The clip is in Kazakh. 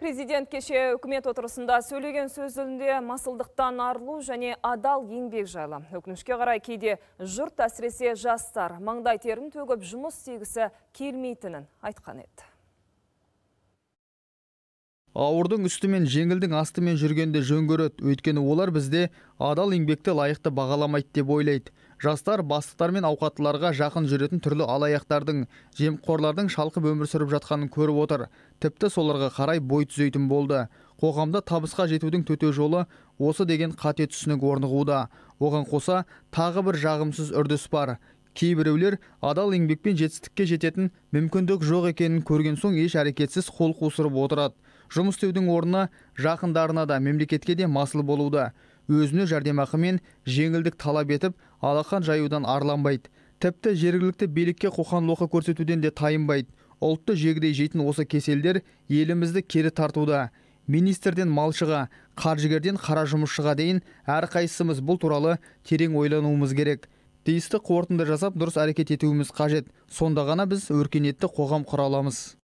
Президент кеше үкімет отырысында сөйлеген сөзінде масылдықтан арылу және адал еңбек жайлы. Өкінішке қарай кейде жұрт әсіресе жастар маңдай терін төгіп жұмыс сегісі келмейтінін айтқан еді ауырдың үстімен жеңілдің астымен жүргенді жөн көреді өйткені олар бізде адал еңбекті лайықты бағаламайды деп ойлайды жастар бастықтар мен ауқаттыларға жақын жүретін түрлі алаяқтардың жемқорлардың шалқып өмір сүріп жатқанын көріп отыр тіпті соларға қарай бой түзейтін болды қоғамда табысқа жетудің төте жолы осы деген қате түсінік орнығуда оған қоса тағы бір жағымсыз үрдіс бар кейбіреулер адал еңбекпен жетістікке жететін мүмкіндік жоқ екенін көрген соң еш әрекетсіз қол қусырып отырады жұмыс істеудің орнына жақындарына да мемлекетке де масыл болуда өзіне жәрдемақы мен жеңілдік талап етіп алақан жаюдан арланбайды тіпті жергілікті билікке қоқан лоқы көрсетуден де тайынбайды ұлтты жегідей жейтін осы кеселдер елімізді кері тартуда министрден малшыға қаржыгерден қара жұмысшыға дейін әрқайсымыз бұл туралы терең ойлануымыз керек тиісті қорытынды жасап дұрыс әрекет етуіміз қажет сонда ғана біз өркениетті қоғам құра аламыз